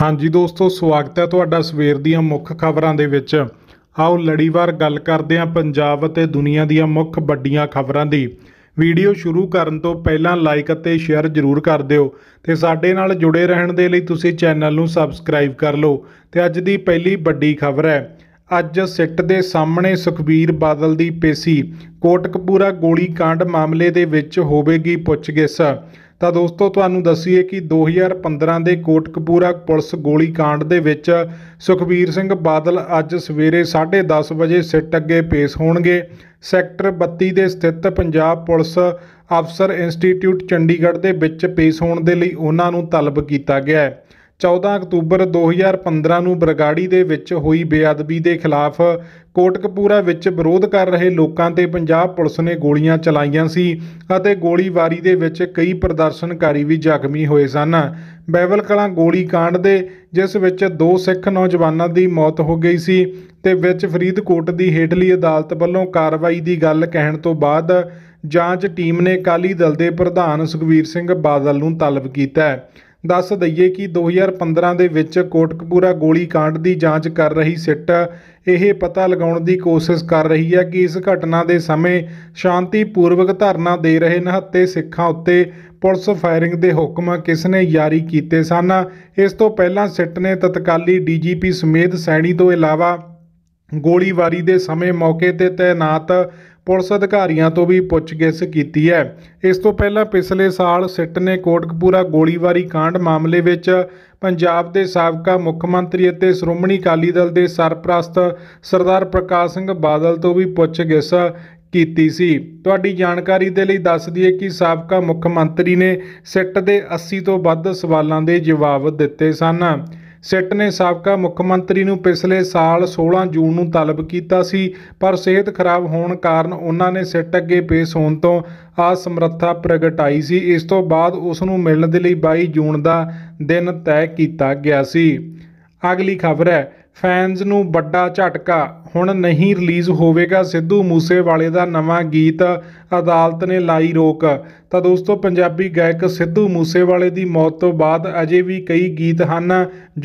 ਹਾਂਜੀ ਦੋਸਤੋ ਸਵਾਗਤ ਹੈ ਤੁਹਾਡਾ ਸਵੇਰ ਦੀਆਂ ਮੁੱਖ ਖਬਰਾਂ ਦੇ ਵਿੱਚ ਆਓ ਲੜੀਵਾਰ ਗੱਲ ਕਰਦੇ ਹਾਂ ਪੰਜਾਬ ਅਤੇ ਦੁਨੀਆ ਦੀਆਂ ਮੁੱਖ ਵੱਡੀਆਂ ਖਬਰਾਂ ਦੀ ਵੀਡੀਓ ਸ਼ੁਰੂ ਕਰਨ ਤੋਂ ਪਹਿਲਾਂ ਲਾਈਕ ਅਤੇ ਸ਼ੇਅਰ ਜ਼ਰੂਰ ਕਰ ਦਿਓ ਤੇ ਸਾਡੇ ਨਾਲ ਜੁੜੇ ਰਹਿਣ ਦੇ ਲਈ ਤੁਸੀਂ ਚੈਨਲ ਨੂੰ ਸਬਸਕ੍ਰਾਈਬ ਕਰ ਲਓ ਤੇ ਅੱਜ ਦੀ ਪਹਿਲੀ ਵੱਡੀ ਖਬਰ ਹੈ ਅੱਜ ਸਿੱਟ ਦੇ ਸਾਹਮਣੇ ਸੁਖਬੀਰ ਬਾਦਲ ਦੀ ਪੇਸੀ ਕੋਟਕਪੂਰਾ ਗੋਲੀ ਕਾਂਡ ਮਾਮਲੇ ਦੇ ਵਿੱਚ ਹੋਵੇਗੀ ਪੁੱਛਗਿੱਛ ਤਾਂ ਦੋਸਤੋ ਤੁਹਾਨੂੰ ਦੱਸੀਏ ਕਿ 2015 ਦੇ ਕੋਟਕਪੂਰਾ ਪੁਲਿਸ ਗੋਲੀकांड ਦੇ ਵਿੱਚ ਸੁਖਵੀਰ ਸਿੰਘ ਬਾਦਲ ਅੱਜ ਸਵੇਰੇ 10:30 ਵਜੇ ਸਿੱਟ ਅੱਗੇ ਪੇਸ਼ ਹੋਣਗੇ ਸੈਕਟਰ 32 ਦੇ ਸਥਿਤ ਪੰਜਾਬ ਪੁਲਿਸ ਅਫਸਰ ਇੰਸਟੀਚਿਊਟ ਚੰਡੀਗੜ੍ਹ ਦੇ ਵਿੱਚ ਪੇਸ਼ ਹੋਣ ਦੇ ਲਈ ਉਹਨਾਂ ਨੂੰ ਤਲਬ ਕੀਤਾ ਗਿਆ ਹੈ 14 ਅਕਤੂਬਰ 2015 ਨੂੰ ਬਰਗਾੜੀ ਦੇ ਵਿੱਚ ਹੋਈ ਬੇਅਦਬੀ ਦੇ ਖਿਲਾਫ ਕੋਟਕਪੂਰਾ ਵਿੱਚ ਵਿਰੋਧ ਕਰ ਰਹੇ ਲੋਕਾਂ ਤੇ ਪੰਜਾਬ ਪੁਲਿਸ ਨੇ ਗੋਲੀਆਂ ਚਲਾਈਆਂ ਸੀ ਅਤੇ ਗੋਲੀਬਾਰੀ ਦੇ ਵਿੱਚ ਕਈ ਪ੍ਰਦਰਸ਼ਨਕਾਰੀ ਵੀ ਜ਼ਖਮੀ ਹੋਏ ਸਨ ਬੈਵਲ ਕਲਾਂ ਗੋਲੀ ਕਾਂਡ ਦੇ ਜਿਸ ਵਿੱਚ ਦੋ ਸਿੱਖ ਨੌਜਵਾਨਾਂ ਦੀ ਮੌਤ ਹੋ ਗਈ ਸੀ ਤੇ ਵਿੱਚ ਫਰੀਦਕੋਟ ਦੀ ਹੇਠਲੀ ਅਦਾਲਤ ਵੱਲੋਂ ਕਾਰਵਾਈ ਦੀ ਗੱਲ ਕਹਿਣ ਤੋਂ ਬਾਅਦ ਜਾਂਚ ਟੀਮ ਨੇ ਕਾਲੀ ਦਲ ਦੇ ਪ੍ਰਧਾਨ ਸੁਖਵੀਰ ਸਿੰਘ ਬਾਦਲ ਨੂੰ ਤਲਬ ਕੀਤਾ ਹੈ ਦੱਸ ਦਈਏ ਕਿ 2015 ਦੇ ਵਿੱਚ ਕੋਟਕਪੂਰਾ ਗੋਲੀकांड ਦੀ ਜਾਂਚ ਕਰ ਰਹੀ ਸਿੱਟ ਇਹ ਪਤਾ ਲਗਾਉਣ ਦੀ ਕੋਸ਼ਿਸ਼ ਕਰ ਰਹੀ ਹੈ ਕਿ ਇਸ ਘਟਨਾ ਦੇ ਸਮੇਂ ਸ਼ਾਂਤੀਪੂਰਵਕ ਧਰਨਾ ਦੇ ਰਹੇ ਨਹੱਤੇ ਸਿੱਖਾਂ ਉੱਤੇ ਪੁਲਿਸ ਫਾਇਰਿੰਗ ਦੇ ਹੁਕਮ ਕਿਸ ਨੇ ਜਾਰੀ ਕੀਤੇ ਸਨ ਇਸ ਤੋਂ ਪਹਿਲਾਂ ਸਿੱਟ ਨੇ ਤਤਕਾਲੀ ਡੀਜੀਪੀ ਸੁਮੇਧ ਸੈਣੀ ਤੋਂ ਇਲਾਵਾ ਗੋਲੀਬਾਰੀ ਦੇ ਸਮੇਂ ਮੌਕੇ ਤੇ ਤਾਇਨਾਤ ਪੁਲਿਸ ਅਧਿਕਾਰੀਆਂ ਤੋਂ ਵੀ ਪੁੱਛਗਿੱਛ ਕੀਤੀ ਹੈ ਇਸ ਤੋਂ ਪਹਿਲਾਂ ਪਿਛਲੇ ਸਾਲ ਸਿੱਟ ਨੇ ਕੋਟਕਪੂਰਾ ਗੋਲੀਬਾਰੀ ਕਾਂਡ ਮਾਮਲੇ ਵਿੱਚ ਪੰਜਾਬ ਦੇ ਸਾਬਕਾ ਮੁੱਖ ਮੰਤਰੀ ਅਤੇ ਸ਼੍ਰੋਮਣੀ ਅਕਾਲੀ ਦਲ ਦੇ ਸਰਪ੍ਰਸਤ ਸਰਦਾਰ ਪ੍ਰਕਾਸ਼ ਸਿੰਘ ਬਾਦਲ ਤੋਂ ਵੀ ਪੁੱਛਗਿੱਛ ਕੀਤੀ ਸੀ ਤੁਹਾਡੀ ਜਾਣਕਾਰੀ ਦੇ ਲਈ ਦੱਸ ਦਈਏ ਕਿ ਸਾਬਕਾ ਮੁੱਖ ਮੰਤਰੀ ਨੇ ਸਿੱਟ ਦੇ 80 ਤੋਂ ਵੱਧ ਸਵਾਲਾਂ ਦੇ ਜਵਾਬ ਦਿੱਤੇ ਸਨ ਸਿੱਟ ਨੇ ਸਾਬਕਾ ਮੁੱਖ ਮੰਤਰੀ ਨੂੰ ਪਿਛਲੇ ਸਾਲ 16 ਜੂਨ ਨੂੰ ਤਲਬ ਕੀਤਾ ਸੀ ਪਰ ਸਿਹਤ ਖਰਾਬ ਹੋਣ ਕਾਰਨ ਉਹਨਾਂ ਨੇ ਸਿੱਟ ਅੱਗੇ ਪੇਸ਼ ਹੋਣ ਤੋਂ ਅਸਮਰੱਥਾ ਪ੍ਰਗਟਾਈ ਸੀ ਇਸ ਤੋਂ ਬਾਅਦ ਉਸ ਨੂੰ ਮਿਲਣ ਦੇ ਲਈ 22 ਜੂਨ ਦਾ ਦਿਨ ਤੈਅ ਕੀਤਾ ਗਿਆ ਸੀ ਅਗਲੀ ਖਬਰ ਹੈ ਫੈਨਸ ਨੂੰ ਵੱਡਾ ਝਟਕਾ ਹੁਣ ਨਹੀਂ ਰਿਲੀਜ਼ ਹੋਵੇਗਾ ਸਿੱਧੂ ਮੂਸੇਵਾਲੇ ਦਾ ਨਵਾਂ ਗੀਤ ਅਦਾਲਤ ਨੇ ਲਾਈ ਰੋਕ ਤਾਂ ਦੋਸਤੋ ਪੰਜਾਬੀ ਗਾਇਕ ਸਿੱਧੂ ਮੂਸੇਵਾਲੇ ਦੀ ਮੌਤ ਤੋਂ ਬਾਅਦ ਅਜੇ ਵੀ ਕਈ ਗੀਤ ਹਨ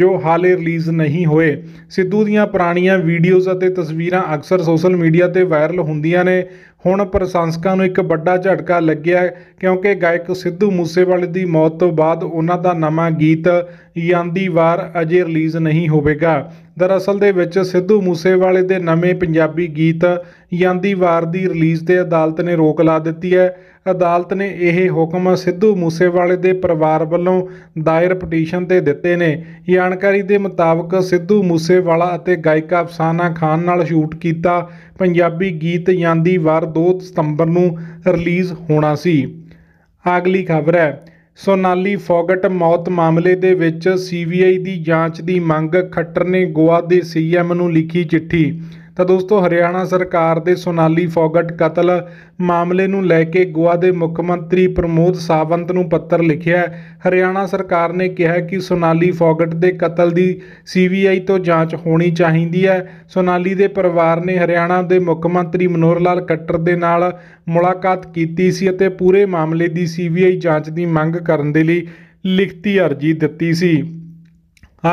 ਜੋ ਹਾਲੇ ਰਿਲੀਜ਼ ਨਹੀਂ ਹੋਏ ਸਿੱਧੂ ਦੀਆਂ ਪੁਰਾਣੀਆਂ ਵੀਡੀਓਜ਼ ਅਤੇ ਤਸਵੀਰਾਂ ਅਕਸਰ ਸੋਸ਼ਲ ਮੀਡੀਆ ਤੇ ਵਾਇਰਲ ਹੁੰਦੀਆਂ ਨੇ ਹੁਣ ਪ੍ਰਸ਼ੰਸਕਾਂ ਨੂੰ ਇੱਕ ਵੱਡਾ ਝਟਕਾ ਲੱਗਿਆ ਕਿਉਂਕਿ ਗਾਇਕ ਸਿੱਧੂ ਮੂਸੇਵਾਲੇ ਦੀ ਮੌਤ ਤੋਂ ਬਾਅਦ ਉਹਨਾਂ ਦਾ ਨਵਾਂ ਗੀਤ ਯਾਂਦੀ ਵਾਰ ਅਜੇ ਰਿਲੀਜ਼ ਨਹੀਂ ਹੋਵੇਗਾ ਦਰਅਸਲ ਦੇ ਵਿੱਚ ਸਿੱਧੂ ਮੂਸੇਵਾਲੇ ਦੇ ਨਵੇਂ ਪੰਜਾਬੀ ਗੀਤ ਜਾਂਦੀ ਵਾਰ ਦੀ ਰਿਲੀਜ਼ ਤੇ ਅਦਾਲਤ ਨੇ ਰੋਕ ਲਾ ਦਿੱਤੀ ਹੈ ਅਦਾਲਤ ਨੇ ਇਹ ਹੁਕਮ ਸਿੱਧੂ ਮੂਸੇਵਾਲੇ ਦੇ ਪਰਿਵਾਰ ਵੱਲੋਂ ਦਾਇਰ ਪਟੀਸ਼ਨ ਤੇ ਦਿੱਤੇ ਨੇ ਜਾਣਕਾਰੀ ਦੇ ਮੁਤਾਬਕ ਸਿੱਧੂ ਮੂਸੇਵਾਲਾ ਅਤੇ ਗਾਇਕਾ ਅਫਸਾਨਾ ਖਾਨ ਨਾਲ ਸ਼ੂਟ ਕੀਤਾ ਪੰਜਾਬੀ ਗੀਤ ਜਾਂਦੀ ਵਾਰ 2 ਸਤੰਬਰ ਨੂੰ ਰਿਲੀਜ਼ ਹੋਣਾ ਸੀ ਅਗਲੀ ਖਬਰ ਹੈ ਸੋਨਾਲੀ ਫੋਗਟ ਮੌਤ ਮਾਮਲੇ ਦੇ ਵਿੱਚ ਸੀਬੀਆਈ ਦੀ ਜਾਂਚ ਦੀ ਮੰਗ ਖੱਟਰ ਨੇ ਗੋਆ ਦੇ ਸੀਐਮ ਨੂੰ ਲਿਖੀ ਚਿੱਠੀ ਤਾਂ ਦੋਸਤੋ ਹਰਿਆਣਾ ਸਰਕਾਰ ਦੇ ਸੋਨਾਲੀ ਫੌਗਟ ਕਤਲ ਮਾਮਲੇ ਨੂੰ ਲੈ ਕੇ ਗੋਆ ਦੇ ਮੁੱਖ ਮੰਤਰੀ ਪ੍ਰਮੋਦ ਸਾਵੰਤ ਨੂੰ ਪੱਤਰ ਲਿਖਿਆ ਹਰਿਆਣਾ ਸਰਕਾਰ ਨੇ ਕਿਹਾ ਕਿ ਸੋਨਾਲੀ ਫੌਗਟ ਦੇ ਕਤਲ ਦੀ ਸੀਬੀਆਈ ਤੋਂ ਜਾਂਚ ਹੋਣੀ ਚਾਹੀਦੀ ਹੈ ਸੋਨਾਲੀ ਦੇ ਪਰਿਵਾਰ ਨੇ ਹਰਿਆਣਾ ਦੇ ਮੁੱਖ ਮੰਤਰੀ ਮਨੋਹਰ ਲਾਲ ਕੱਟਰ ਦੇ ਨਾਲ ਮੁਲਾਕਾਤ ਕੀਤੀ ਸੀ ਅਤੇ ਪੂਰੇ ਮਾਮਲੇ ਦੀ ਸੀਬੀਆਈ ਜਾਂਚ ਦੀ ਮੰਗ ਕਰਨ ਦੇ ਲਈ ਲਿਖਤੀ ਅਰਜ਼ੀ ਦਿੱਤੀ ਸੀ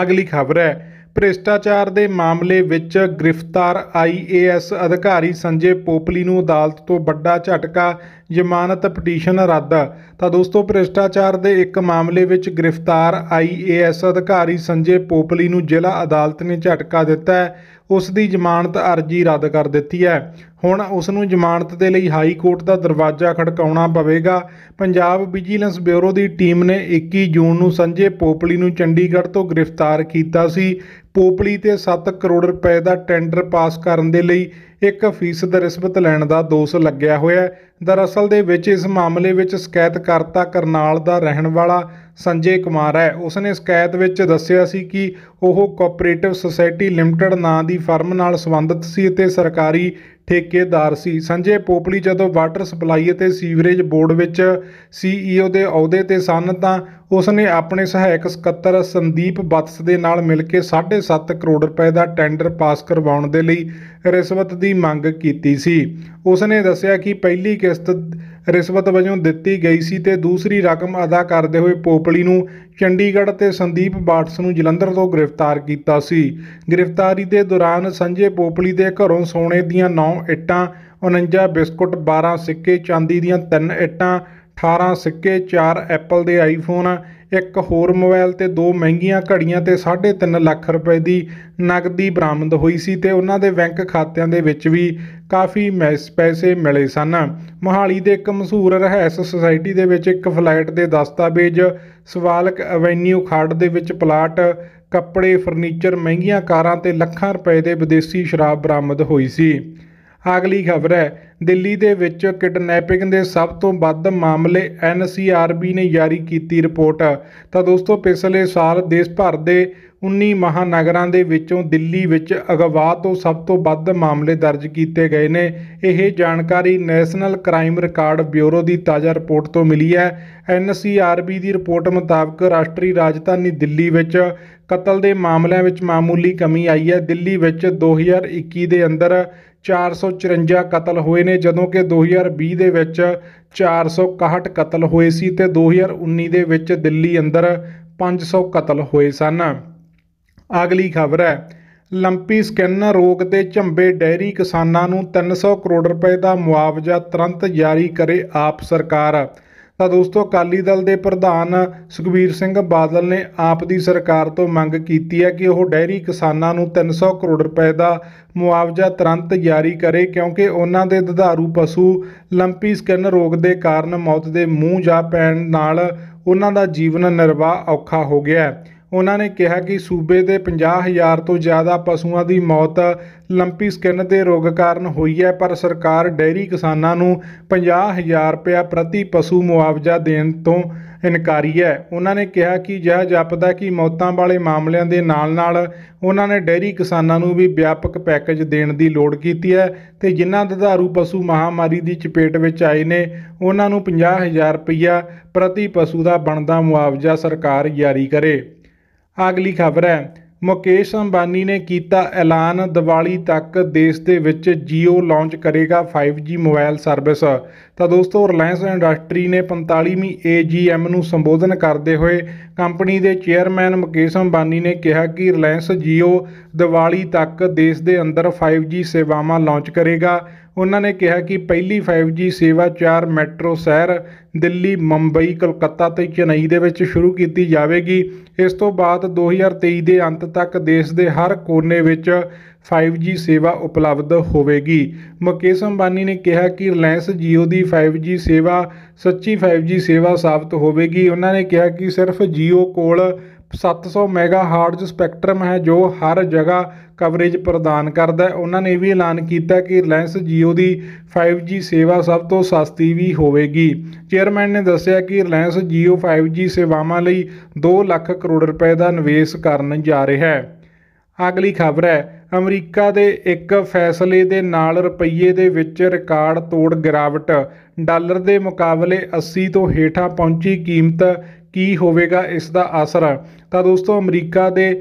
ਅਗਲੀ ਖਬਰ ਹੈ ਭ੍ਰਿਸ਼ਟਾਚਾਰ ਦੇ ਮਾਮਲੇ ਵਿੱਚ ਗ੍ਰਿਫਤਾਰ ਆਈਏਐਸ ਅਧਿਕਾਰੀ ਸੰਜੇ ਪੋਪਲੀ ਨੂੰ ਅਦਾਲਤ ਤੋਂ ਵੱਡਾ ਝਟਕਾ ਜ਼ਮਾਨਤ ਪਟੀਸ਼ਨ ਰੱਦ ਤਾਂ ਦੋਸਤੋ ਭ੍ਰਿਸ਼ਟਾਚਾਰ ਦੇ ਇੱਕ ਮਾਮਲੇ ਵਿੱਚ ਗ੍ਰਿਫਤਾਰ ਆਈਏਐਸ ਅਧਿਕਾਰੀ ਸੰਜੇ ਪੋਪਲੀ ਨੂੰ ਜ਼ਿਲ੍ਹਾ ਅਦਾਲਤ ਨੇ ਝਟਕਾ ਦਿੱਤਾ ਹੈ ਉਸ ਦੀ ਜ਼ਮਾਨਤ ਅਰਜ਼ੀ ਰੱਦ ਕਰ ਦਿੱਤੀ ਹੈ ਹੁਣ ਉਸ ਨੂੰ ਜ਼ਮਾਨਤ ਦੇ ਲਈ ਹਾਈ ਕੋਰਟ ਦਾ ਦਰਵਾਜ਼ਾ ਖੜਕਾਉਣਾ ਪਵੇਗਾ ਪੰਜਾਬ ਵਿਜੀਲੈਂਸ ਬਿਊਰੋ ਦੀ ਟੀਮ ਨੇ 21 ਜੂਨ ਨੂੰ ਸੰਜੇ ਪੋਪਲੀ ਨੂੰ ਚੰਡੀਗੜ੍ਹ ਤੋਂ ਗ੍ਰਿਫਤਾਰ ਕੀਤਾ ਸੀ ਪੋਪਲੀ ਤੇ 7 ਕਰੋੜ ਰੁਪਏ ਦਾ ਟੈਂਡਰ ਪਾਸ ਕਰਨ ਦੇ ਲਈ 1% ਰਿਸ਼ਵਤ ਲੈਣ ਦਾ ਦੋਸ਼ ਲੱਗਿਆ ਹੋਇਆ ਹੈ ਦਰਅਸਲ ਦੇ ਵਿੱਚ ਇਸ ਮਾਮਲੇ ਵਿੱਚ ਸ਼ਿਕਾਇਤਕਰਤਾ ਕਰਨਾਲ ਦਾ ਰਹਿਣ ਵਾਲਾ ਸੰਜੇ ਕੁਮਾਰ ਹੈ ਉਸਨੇ ਸ਼ਿਕਾਇਤ ਵਿੱਚ ਦੱਸਿਆ ਸੀ ਕਿ ਉਹ ਕੋਆਪਰੇਟਿਵ ਸੁਸਾਇਟੀ ਲਿਮਟਿਡ ਨਾਂ ਦੀ ਫਰਮ ਨਾਲ ਸੰਬੰਧਿਤ ਸੀ ਅਤੇ ਸਰਕਾਰੀ ਠੇਕੇਦਾਰ ਸੀ ਸੰਜੇ ਪੋਪਲੀ ਜਦੋਂ ਵਾਟਰ ਸਪਲਾਈ ਅਤੇ ਸੀਵਰੇਜ ਬੋਰਡ ਵਿੱਚ ਸੀਈਓ e ਦੇ ਅਹੁਦੇ ਤੇ ਸਨ ਤਾਂ ਉਸ ਨੇ ਆਪਣੇ ਸਹਾਇਕ ਸਕੱਤਰ ਸੰਦੀਪ ਬਤਸ ਦੇ ਨਾਲ ਮਿਲ ਕੇ 7.5 ਕਰੋੜ ਰੁਪਏ ਦਾ ਟੈਂਡਰ ਪਾਸ ਕਰਵਾਉਣ ਦੇ ਲਈ ਰਿਸ਼ਵਤ ਦੀ ਮੰਗ ਕੀਤੀ ਸੀ ਉਸ ਨੇ ਦੱਸਿਆ ਕਿ ਪਹਿਲੀ ਕਿਸ਼ਤ ਰਿਸ਼ਵਤ ਵਜੋਂ ਦਿੱਤੀ ਗਈ ਸੀ ਤੇ ਦੂਸਰੀ ਰਕਮ ਅਦਾ ਕਰਦੇ ਹੋਏ ਪੋਪਲੀ ਨੂੰ ਚੰਡੀਗੜ੍ਹ ਤੇ ਸੰਦੀਪ ਬਾਟਸ ਨੂੰ ਜਲੰਧਰ ਤੋਂ ਗ੍ਰਿਫਤਾਰ ਕੀਤਾ ਸੀ ਗ੍ਰਿਫਤਾਰੀ ਦੇ ਦੌਰਾਨ ਸੰਜੇ ਪੋਪਲੀ ਦੇ ਘਰੋਂ ਸੋਨੇ ਦੀਆਂ 9 ਇੱਟਾਂ 49 ਬਿਸਕੁਟ 12 ਸਿੱਕੇ ਚਾਂਦੀ ਦੀਆਂ 3 ਇੱਟਾਂ 18 ਸਿੱਕੇ 4 ਐਪਲ ਦੇ ਆਈਫੋਨ ਇੱਕ ਹੋਰ ਮੋਬਾਈਲ ਤੇ ਦੋ ਮਹਿੰਗੀਆਂ ਘੜੀਆਂ ਤੇ 3.5 ਲੱਖ ਰੁਪਏ ਦੀ ਨਕਦੀ ਬਰਾਮਦ ਹੋਈ ਸੀ ਤੇ ਉਹਨਾਂ ਦੇ ਬੈਂਕ ਖਾਤਿਆਂ ਦੇ ਵਿੱਚ ਵੀ ਕਾਫੀ ਪੈਸੇ ਮਿਲੇ ਸਨ ਮੋਹਾਲੀ ਦੇ ਇੱਕ ਮਸ਼ਹੂਰ ਰਹਿਸ ਸੁਸਾਇਟੀ ਦੇ ਵਿੱਚ ਇੱਕ ਫਲੈਟ ਦੇ ਦਸਤਾਵੇਜ਼ ਸਵਾਲਕ ਐਵੇਨਿਊ ਖਾੜ ਦੇ ਵਿੱਚ ਪਲਾਟ ਕੱਪੜੇ ਫਰਨੀਚਰ ਮਹਿੰਗੀਆਂ ਕਾਰਾਂ ਤੇ ਲੱਖਾਂ ਰੁਪਏ ਦੇ ਵਿਦੇਸ਼ੀ ਸ਼ਰਾਬ ਬਰਾਮਦ ਹੋਈ ਸੀ ਅਗਲੀ ਖਬਰ ਹੈ ਦਿੱਲੀ ਦੇ ਵਿੱਚ ਕਿਡਨੈਪਿੰਗ ਦੇ ਸਭ ਤੋਂ ਵੱਧ ਮਾਮਲੇ ਐਨਸੀਆਰਬੀ ਨੇ ਜਾਰੀ ਕੀਤੀ ਰਿਪੋਰਟ ਤਾਂ ਦੋਸਤੋ ਪਿਛਲੇ ਸਾਲ ਦੇਸ਼ ਭਰ ਦੇ 19 ਮਹਾਨਗਰਾਂ ਦੇ ਵਿੱਚੋਂ ਦਿੱਲੀ ਵਿੱਚ ਅਗਵਾ ਤੋਂ ਸਭ ਤੋਂ ਵੱਧ ਮਾਮਲੇ ਦਰਜ ਕੀਤੇ ਗਏ ਨੇ ਇਹ ਜਾਣਕਾਰੀ ਨੈਸ਼ਨਲ ਕ੍ਰਾਈਮ ਰਿਕਾਰਡ ਬਿਊਰੋ ਦੀ ਤਾਜ਼ਾ ਰਿਪੋਰਟ ਤੋਂ ਮਿਲੀ ਹੈ ਐਨਸੀਆਰਬੀ ਦੀ ਰਿਪੋਰਟ ਮੁਤਾਬਕ ਰਾਸ਼ਟਰੀ ਰਾਜਧਾਨੀ ਦਿੱਲੀ ਵਿੱਚ ਕਤਲ ਦੇ ਮਾਮਲਿਆਂ ਵਿੱਚ ਮਾਮੂਲੀ ਕਮੀ ਆਈ ਹੈ ਦਿੱਲੀ ਵਿੱਚ 2021 ਦੇ ਅੰਦਰ 454 ਕਤਲ ਹੋਏ ਨੇ ਜਦੋਂ ਕਿ 2020 ਦੇ ਵਿੱਚ 461 ਕਤਲ ਹੋਏ ਸੀ ਤੇ 2019 ਦੇ ਵਿੱਚ ਦਿੱਲੀ ਅੰਦਰ 500 ਕਤਲ ਹੋਏ ਸਨ ਅਗਲੀ ਖਬਰ ਹੈ ਲੰਪੀ ਸਕਿਨ ਰੋਗ ਦੇ ਝੰਬੇ ਡੈਰੀ ਕਿਸਾਨਾਂ ਨੂੰ 300 ਕਰੋੜ ਰੁਪਏ ਦਾ ਮੁਆਵਜ਼ਾ ਤੁਰੰਤ ਜਾਰੀ ਕਰੇ ਆਪ ਸਰਕਾਰ ਤਾਂ ਦੋਸਤੋ ਅਕਾਲੀ ਦਲ ਦੇ ਪ੍ਰਧਾਨ ਸੁਖਬੀਰ ਸਿੰਘ ਬਾਦਲ ਨੇ ਆਪ ਦੀ ਸਰਕਾਰ ਤੋਂ ਮੰਗ ਕੀਤੀ ਹੈ ਕਿ ਉਹ ਡੈਰੀ ਕਿਸਾਨਾਂ ਨੂੰ 300 ਕਰੋੜ ਰੁਪਏ ਦਾ ਮੁਆਵਜ਼ਾ ਤੁਰੰਤ ਜਾਰੀ ਕਰੇ ਕਿਉਂਕਿ ਉਹਨਾਂ ਦੇ ਦੁਧਾਰੂ ਪਸ਼ੂ ਲੰਪੀ ਸਕਿਨ ਰੋਗ ਦੇ ਕਾਰਨ ਮੌਤ ਦੇ ਮੂੰਹ ਜਾ ਪੈਣ ਨਾਲ ਉਹਨਾਂ ਦਾ ਜੀਵਨ ਨਿਰਵਾਹ ਔਖਾ ਹੋ ਗਿਆ ਹੈ ਉਹਨਾਂ ਨੇ ਕਿਹਾ ਕਿ ਸੂਬੇ ਦੇ 50000 ਤੋਂ ਜ਼ਿਆਦਾ ਪਸ਼ੂਆਂ ਦੀ ਮੌਤ ਲੰਪੀ ਸਕਿਨ ਦੇ ਰੋਗ ਕਾਰਨ ਹੋਈ ਹੈ ਪਰ ਸਰਕਾਰ ਡੇਰੀ ਕਿਸਾਨਾਂ ਨੂੰ 50000 ਰੁਪਏ ਪ੍ਰਤੀ ਪਸ਼ੂ ਮੁਆਵਜ਼ਾ ਦੇਣ ਤੋਂ ਇਨਕਾਰੀ ਹੈ ਉਹਨਾਂ ਨੇ ਕਿਹਾ ਕਿ ਜਹ ਜਪਦਾ ਕਿ ਮੌਤਾਂ ਵਾਲੇ ਮਾਮਲਿਆਂ ਦੇ ਨਾਲ-ਨਾਲ ਉਹਨਾਂ ਨੇ ਡੇਰੀ ਕਿਸਾਨਾਂ ਨੂੰ ਵੀ ਵਿਆਪਕ ਪੈਕੇਜ ਦੇਣ ਦੀ ਲੋੜ ਕੀਤੀ ਹੈ ਤੇ ਜਿਨ੍ਹਾਂ ਦੁਧਾਰੂ ਪਸ਼ੂ ਮਹਾਮਾਰੀ ਦੀ ਚਪੇਟ ਵਿੱਚ ਆਏ ਨੇ ਉਹਨਾਂ ਨੂੰ 50000 ਰੁਪਇਆ ਪ੍ਰਤੀ ਪਸ਼ੂ ਦਾ ਬਣਦਾ ਮੁਆਵਜ਼ਾ ਸਰਕਾਰ ਜਾਰੀ ਕਰੇ ਅਗਲੀ ਖਬਰ ਹੈ ਮੁਕੇਸ਼ ਅੰਬਾਨੀ ਨੇ ਕੀਤਾ ਐਲਾਨ ਦੀਵਾਲੀ ਤੱਕ ਦੇਸ਼ ਦੇ ਵਿੱਚ Jio ਲਾਂਚ ਕਰੇਗਾ 5G ਮੋਬਾਈਲ ਸਰਵਿਸ ਤਾਂ ਦੋਸਤੋ ਰਿਲਾਇੰਸ ਇੰਡਸਟਰੀ ਨੇ 45ਵੀਂ AGM ਨੂੰ ਸੰਬੋਧਨ ਕਰਦੇ ਹੋਏ ਕੰਪਨੀ ਦੇ ਚੇਅਰਮੈਨ ਮੁਕੇਸ਼ ਅੰਬਾਨੀ ਨੇ ਕਿਹਾ ਕਿ ਰਿਲਾਇੰਸ Jio ਦੀਵਾਲੀ ਤੱਕ ਦੇਸ਼ ਦੇ ਅੰਦਰ 5G ਸੇਵਾਵਾਂ ਲਾਂਚ ਕਰੇਗਾ ਉਹਨਾਂ ਨੇ ਕਿਹਾ ਕਿ ਪਹਿਲੀ 5G ਸੇਵਾ ਚਾਰ ਮੈਟਰੋ ਸ਼ਹਿਰ ਦਿੱਲੀ ਮੁੰਬਈ ਕਲਕੱਤਾ ਤੇ ਚੇਨਈ ਦੇ ਵਿੱਚ ਸ਼ੁਰੂ ਕੀਤੀ ਜਾਵੇਗੀ ਇਸ ਤੋਂ ਬਾਅਦ 2023 ਦੇ ਅੰਤ ਤੱਕ ਦੇਸ਼ ਦੇ ਹਰ ਕੋਨੇ ਵਿੱਚ 5G ਸੇਵਾ ਉਪਲਬਧ ਹੋਵੇਗੀ ਮੁਕੇਸ਼ ਅੰਬਾਨੀ ਨੇ ਕਿਹਾ ਕਿ ਰਿਲਾਇੰਸ Jio ਦੀ 5G ਸੇਵਾ ਸੱਚੀ 5G ਸੇਵਾ ਸਾਬਤ ਹੋਵੇਗੀ ਉਹਨਾਂ ਨੇ ਕਿਹਾ ਕਿ ਸਿਰਫ Jio ਕੋਲ 700 ਮੈਗਾਹਰਟਜ਼ ਸਪੈਕਟਰਮ ਹੈ ਜੋ ਹਰ ਜਗ੍ਹਾ ਕਵਰੇਜ ਪ੍ਰਦਾਨ ਕਰਦਾ ਹੈ ਉਹਨਾਂ ਨੇ ਇਹ ਵੀ ਐਲਾਨ ਕੀਤਾ ਕਿ ਰਿਲਾਇੰਸ Jio ਦੀ 5G ਸੇਵਾ ਸਭ ਤੋਂ ਸਸਤੀ ਵੀ ਹੋਵੇਗੀ ਚੇਅਰਮੈਨ ਨੇ ਦੱਸਿਆ ਕਿ ਰਿਲਾਇੰਸ Jio 5G ਸੇਵਾਵਾਂ ਲਈ 2 ਲੱਖ ਕਰੋੜ ਰੁਪਏ ਦਾ ਨਿਵੇਸ਼ ਕਰਨ ਜਾ ਰਿਹਾ ਹੈ ਅਗਲੀ ਖਬਰ ਹੈ ਅਮਰੀਕਾ ਦੇ ਇੱਕ ਫੈਸਲੇ ਦੇ ਨਾਲ ਰੁਪਈਏ ਦੇ ਵਿੱਚ ਰਿਕਾਰਡ ਤੋੜ ਗਿਰਾਵਟ ਡਾਲਰ ਦੇ ਮੁਕਾਬਲੇ 80 ਤੋਂ ਹੇਠਾਂ ਪਹੁੰਚੀ ਕੀਮਤ ਕੀ ਹੋਵੇਗਾ ਇਸ ਦਾ ਅਸਰ ਤਾਂ ਦੋਸਤੋ ਅਮਰੀਕਾ ਦੇ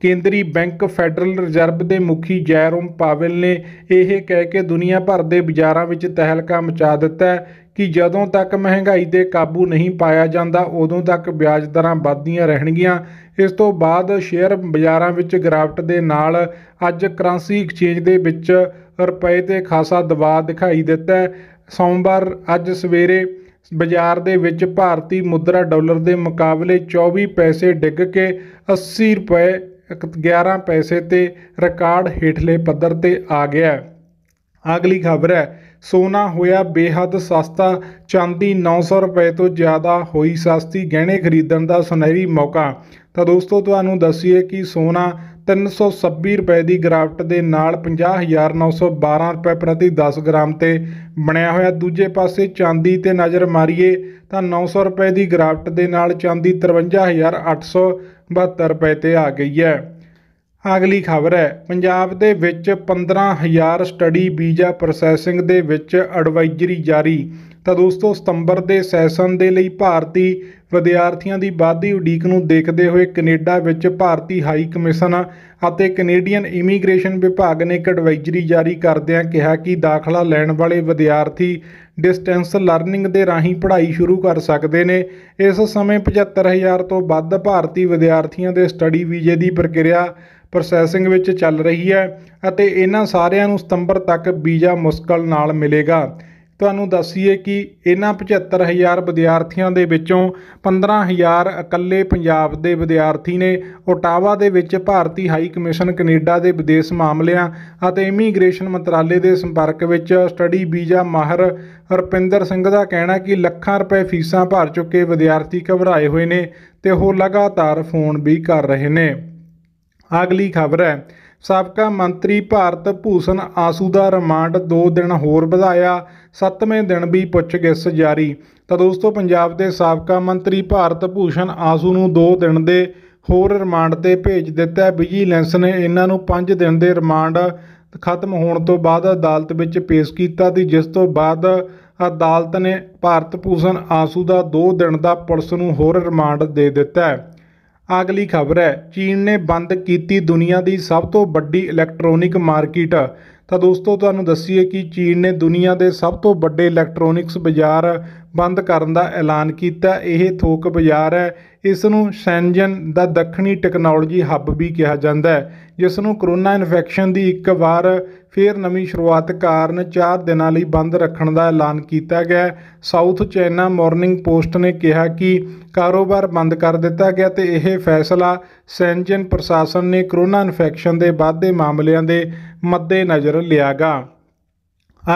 ਕੇਂਦਰੀ ਬੈਂਕ ਫੈਡਰਲ ਰਿਜ਼ਰਵ ਦੇ ਮੁਖੀ ਜੈਰੋਮ ਪਾਵਲ ਨੇ ਇਹ ਕਹਿ ਕੇ ਦੁਨੀਆ ਭਰ ਦੇ ਬਾਜ਼ਾਰਾਂ ਵਿੱਚ ਤਹਿਲਕਾ ਮਚਾ ਦਿੱਤਾ ਹੈ ਕਿ ਜਦੋਂ ਤੱਕ ਮਹਿੰਗਾਈ ਦੇ ਕਾਬੂ ਨਹੀਂ ਪਾਇਆ ਜਾਂਦਾ ਉਦੋਂ ਤੱਕ ਵਿਆਜ ਦਰਾਂ ਵੱਧਦੀਆਂ ਰਹਿਣਗੀਆਂ ਇਸ ਤੋਂ ਬਾਅਦ ਸ਼ੇਅਰ ਬਾਜ਼ਾਰਾਂ ਵਿੱਚ ਗਿਰਾਵਟ ਦੇ ਨਾਲ ਅੱਜ ਕਰੰਸੀ ਐਕਸਚੇਂਜ ਦੇ ਵਿੱਚ ਰੁਪਏ ਤੇ ਖਾਸਾ ਦਬਾਅ ਦਿਖਾਈ ਦਿੱਤਾ ਸੋਮਵਾਰ ਅੱਜ ਸਵੇਰੇ ਬਾਜ਼ਾਰ ਦੇ ਵਿੱਚ ਭਾਰਤੀ ਮੁਦਰਾ ਡਾਲਰ ਦੇ ਮੁਕਾਬਲੇ 24 ਪੈਸੇ ਡਿੱਗ ਕੇ 80 ਰੁਪਏ 11 ਪੈਸੇ ਤੇ ਰਿਕਾਰਡ ਹੇਠਲੇ ਪੱਧਰ ਤੇ ਆ ਗਿਆ ਅਗਲੀ ਖਬਰ ਹੈ ਸੋਨਾ ਹੋਇਆ ਬੇਹੱਦ ਸਸਤਾ ਚਾਂਦੀ 900 ਰੁਪਏ ਤੋਂ ਜ਼ਿਆਦਾ ਹੋਈ ਸਸਤੀ ਗਹਿਣੇ ਖਰੀਦਣ ਦਾ ਸੁਨਹਿਰੀ ਮੌਕਾ ਤਾਂ ਦੋਸਤੋ ਤੁਹਾਨੂੰ ਦੱਸੀਏ ਕਿ ਸੋਨਾ 326 ਰੁਪਏ ਦੀ ਗ੍ਰਾਫਟ ਦੇ ਨਾਲ 50912 ਰੁਪਏ ਪ੍ਰਤੀ 10 ਗ੍ਰਾਮ ਤੇ ਬਣਿਆ ਹੋਇਆ ਦੂਜੇ ਪਾਸੇ ਚਾਂਦੀ ਤੇ ਨਜ਼ਰ ਮਾਰੀਏ ਤਾਂ 900 ਰੁਪਏ ਦੀ ਗ੍ਰਾਫਟ ਦੇ ਨਾਲ ਚਾਂਦੀ 53872 ਰੁਪਏ ਤੇ ਆ ਗਈ ਹੈ ਅਗਲੀ ਖਬਰ ਹੈ ਪੰਜਾਬ ਦੇ ਵਿੱਚ 15000 ਸਟੱਡੀ ਵੀਜ਼ਾ ਪ੍ਰੋਸੈਸਿੰਗ ਦੇ ਵਿੱਚ ਐਡਵਾਈਜ਼ਰੀ ਜਾਰੀ ਤਾਂ ਦੋਸਤੋ ਸਤੰਬਰ ਦੇ ਸੈਸ਼ਨ ਦੇ ਲਈ ਭਾਰਤੀ ਵਿਦਿਆਰਥੀਆਂ ਦੀ ਵਾਧੀ ਉਡੀਕ ਨੂੰ ਦੇਖਦੇ ਹੋਏ ਕੈਨੇਡਾ ਵਿੱਚ ਭਾਰਤੀ ਹਾਈ ਕਮਿਸ਼ਨ ਅਤੇ ਕੈਨੇਡੀਅਨ ਇਮੀਗ੍ਰੇਸ਼ਨ ਵਿਭਾਗ ਨੇ ਇੱਕ ਐਡਵਾਈਜ਼ਰੀ ਜਾਰੀ ਕਰਦਿਆਂ ਕਿਹਾ ਕਿ ਦਾਖਲਾ ਲੈਣ ਵਾਲੇ ਵਿਦਿਆਰਥੀ ਡਿਸਟੈਂਸ ਲਰਨਿੰਗ ਦੇ ਰਾਹੀਂ ਪੜ੍ਹਾਈ ਸ਼ੁਰੂ ਕਰ ਸਕਦੇ ਨੇ ਇਸ ਸਮੇਂ 75000 ਤੋਂ ਵੱਧ ਭਾਰਤੀ ਵਿਦਿਆਰਥੀਆਂ ਦੇ ਸਟੱਡੀ ਵੀਜ਼ੇ ਦੀ ਪ੍ਰਕਿਰਿਆ ਪ੍ਰੋਸੈਸਿੰਗ ਵਿੱਚ ਚੱਲ ਰਹੀ ਹੈ ਅਤੇ ਇਹਨਾਂ ਸਾਰਿਆਂ ਨੂੰ ਸਤੰਬਰ ਤੱਕ ਵੀਜ਼ਾ ਮੁਸ਼ਕਲ ਨਾਲ ਮਿਲੇਗਾ ਤੁਹਾਨੂੰ ਦੱਸੀਏ ਕਿ ਇਹਨਾਂ 75000 ਵਿਦਿਆਰਥੀਆਂ ਦੇ ਵਿੱਚੋਂ 15000 ਇਕੱਲੇ ਪੰਜਾਬ ਦੇ ਵਿਦਿਆਰਥੀ ਨੇ ਓਟਾਵਾ ਦੇ ਵਿੱਚ ਭਾਰਤੀ ਹਾਈ ਕਮਿਸ਼ਨ ਕੈਨੇਡਾ ਦੇ ਵਿਦੇਸ਼ ਮਾਮਲਿਆਂ ਅਤੇ ਇਮੀਗ੍ਰੇਸ਼ਨ ਮੰਤਰਾਲੇ ਦੇ ਸੰਪਰਕ ਵਿੱਚ ਸਟੱਡੀ ਵੀਜ਼ਾ ਮਾਹਰ ਰਪਿੰਦਰ ਸਿੰਘ ਦਾ ਕਹਿਣਾ ਕਿ ਲੱਖਾਂ ਰੁਪਏ ਫੀਸਾਂ ਭਰ ਚੁੱਕੇ ਵਿਦਿਆਰਥੀ ਘਬਰਾਏ ਹੋਏ ਨੇ ਤੇ ਉਹ ਲਗਾਤਾਰ ਫੋਨ ਵੀ ਕਰ ਰਹੇ ਨੇ ਅਗਲੀ ਖਬਰ ਹੈ ਸਾਬਕਾ ਮੰਤਰੀ ਭਾਰਤ ਭੂਸ਼ਣ ਆਸੂ ਦਾ ਰਿਮਾਂਡ 2 ਦਿਨ ਹੋਰ ਵਧਾਇਆ 7ਵੇਂ ਦਿਨ ਵੀ ਪੁੱਛਗਿੱਛ ਜਾਰੀ ਤਾਂ ਦੋਸਤੋ ਪੰਜਾਬ ਦੇ ਸਾਬਕਾ ਮੰਤਰੀ ਭਾਰਤ ਭੂਸ਼ਣ ਆਸੂ ਨੂੰ 2 ਦਿਨ ਦੇ ਹੋਰ ਰਿਮਾਂਡ ਤੇ ਭੇਜ ਦਿੱਤਾ ਵਿਜੀਲੈਂਸ ਨੇ ਇਹਨਾਂ ਨੂੰ 5 ਦਿਨ ਦੇ ਰਿਮਾਂਡ ਖਤਮ ਹੋਣ ਤੋਂ ਬਾਅਦ ਅਦਾਲਤ ਵਿੱਚ ਪੇਸ਼ ਕੀਤਾ ਤੇ ਜਿਸ ਤੋਂ ਬਾਅਦ ਅਦਾਲਤ ਨੇ ਭਾਰਤ ਭੂਸ਼ਣ ਆਸੂ ਦਾ 2 ਦਿਨ ਦਾ ਪੁਲਿਸ ਨੂੰ ਹੋਰ ਰਿਮਾਂਡ ਦੇ ਦਿੱਤਾ ਹੈ ਅਗਲੀ ਖਬਰ ਹੈ ਚੀਨ ਨੇ ਬੰਦ ਕੀਤੀ ਦੁਨੀਆ ਦੀ ਸਭ ਤੋਂ ਵੱਡੀ ਇਲੈਕਟ੍ਰੋਨਿਕ ਮਾਰਕੀਟ ਤਾਂ ਦੋਸਤੋ ਤੁਹਾਨੂੰ ਦੱਸੀਏ ਕਿ ਚੀਨ ਨੇ ਦੁਨੀਆ ਦੇ ਸਭ ਤੋਂ ਵੱਡੇ ਇਲੈਕਟ੍ਰੋਨਿਕਸ ਬਾਜ਼ਾਰ ਬੰਦ ਕਰਨ ਦਾ ਐਲਾਨ ਕੀਤਾ ਇਹ ਥੋਕ ਬਾਜ਼ਾਰ ਹੈ ਇਸ ਨੂੰ ਸ਼ੈਂਜਨ ਦਾ ਦੱਖਣੀ ਟੈਕਨੋਲੋਜੀ ਹੱਬ ਵੀ ਕਿਹਾ ਜਾਂਦਾ ਹੈ ਜਿਸ ਨੂੰ ਕਰੋਨਾ ਇਨਫੈਕਸ਼ਨ ਦੀ ਇੱਕ ਵਾਰ ਫਿਰ ਨਵੀਂ ਸ਼ੁਰੂਆਤ ਕਾਰਨ 4 ਦਿਨਾਂ ਲਈ ਬੰਦ ਰੱਖਣ ਦਾ ਐਲਾਨ ਕੀਤਾ ਗਿਆ ਸਾਊਥ ਚਾਈਨਾ ਮਾਰਨਿੰਗ ਪੋਸਟ ਨੇ ਕਿਹਾ ਕਿ ਕਾਰੋਬਾਰ ਬੰਦ ਕਰ ਦਿੱਤਾ ਗਿਆ ਤੇ ਇਹ ਫੈਸਲਾ ਸੈਂਜਨ ਪ੍ਰਸ਼ਾਸਨ ਨੇ ਕਰੋਨਾ ਇਨਫੈਕਸ਼ਨ ਦੇ ਵਾਧੇ ਮਾਮਲਿਆਂ ਦੇ ਮੱਦੇ ਨਜ਼ਰ ਲਿਆਗਾ